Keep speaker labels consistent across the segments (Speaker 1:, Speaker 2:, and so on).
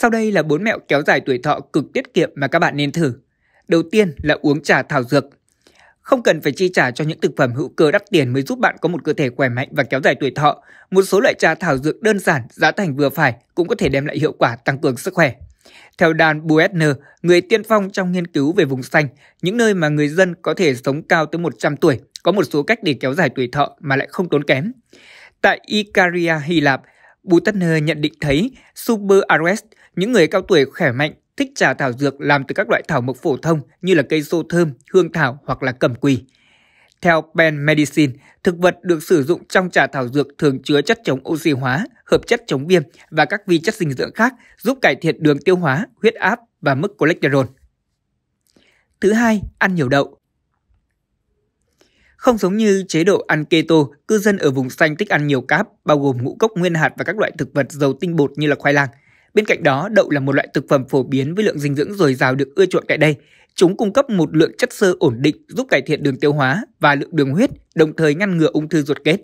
Speaker 1: Sau đây là bốn mẹo kéo dài tuổi thọ cực tiết kiệm mà các bạn nên thử. Đầu tiên là uống trà thảo dược. Không cần phải chi trả cho những thực phẩm hữu cơ đắt tiền mới giúp bạn có một cơ thể khỏe mạnh và kéo dài tuổi thọ. Một số loại trà thảo dược đơn giản, giá thành vừa phải cũng có thể đem lại hiệu quả tăng cường sức khỏe. Theo Dan Buettner, người tiên phong trong nghiên cứu về vùng xanh, những nơi mà người dân có thể sống cao tới 100 tuổi, có một số cách để kéo dài tuổi thọ mà lại không tốn kém. Tại Icaria, Hy Lạp, Butner nhận định thấy Super Arrest, những người cao tuổi khỏe mạnh, thích trà thảo dược làm từ các loại thảo mộc phổ thông như là cây xô thơm, hương thảo hoặc là cẩm quỳ. Theo Penn Medicine, thực vật được sử dụng trong trà thảo dược thường chứa chất chống oxy hóa, hợp chất chống viêm và các vi chất dinh dưỡng khác giúp cải thiện đường tiêu hóa, huyết áp và mức cholesterol. Thứ hai, ăn nhiều đậu. Không giống như chế độ ăn keto, cư dân ở vùng xanh thích ăn nhiều cáp, bao gồm ngũ cốc nguyên hạt và các loại thực vật giàu tinh bột như là khoai lang. Bên cạnh đó, đậu là một loại thực phẩm phổ biến với lượng dinh dưỡng dồi dào được ưa chuộng tại đây. Chúng cung cấp một lượng chất xơ ổn định giúp cải thiện đường tiêu hóa và lượng đường huyết, đồng thời ngăn ngừa ung thư ruột kết.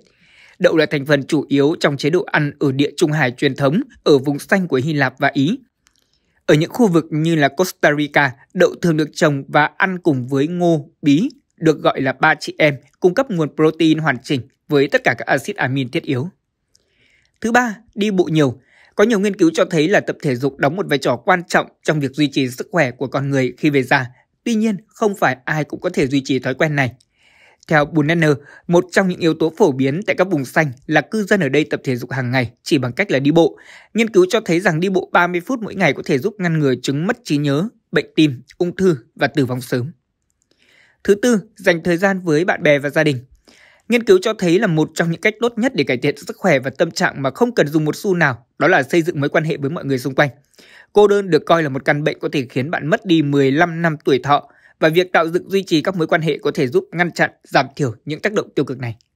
Speaker 1: Đậu là thành phần chủ yếu trong chế độ ăn ở địa trung hải truyền thống ở vùng xanh của Hy Lạp và Ý. Ở những khu vực như là Costa Rica, đậu thường được trồng và ăn cùng với ngô, bí, được gọi là ba chị em, cung cấp nguồn protein hoàn chỉnh với tất cả các axit amin thiết yếu. Thứ ba, đi bộ nhiều. Có nhiều nghiên cứu cho thấy là tập thể dục đóng một vai trò quan trọng trong việc duy trì sức khỏe của con người khi về già. Tuy nhiên, không phải ai cũng có thể duy trì thói quen này. Theo Brunner, một trong những yếu tố phổ biến tại các vùng xanh là cư dân ở đây tập thể dục hàng ngày chỉ bằng cách là đi bộ. Nghiên cứu cho thấy rằng đi bộ 30 phút mỗi ngày có thể giúp ngăn ngừa chứng mất trí nhớ, bệnh tim, ung thư và tử vong sớm. Thứ tư, dành thời gian với bạn bè và gia đình. Nghiên cứu cho thấy là một trong những cách tốt nhất để cải thiện sức khỏe và tâm trạng mà không cần dùng một xu nào, đó là xây dựng mối quan hệ với mọi người xung quanh. Cô đơn được coi là một căn bệnh có thể khiến bạn mất đi 15 năm tuổi thọ và việc tạo dựng duy trì các mối quan hệ có thể giúp ngăn chặn, giảm thiểu những tác động tiêu cực này.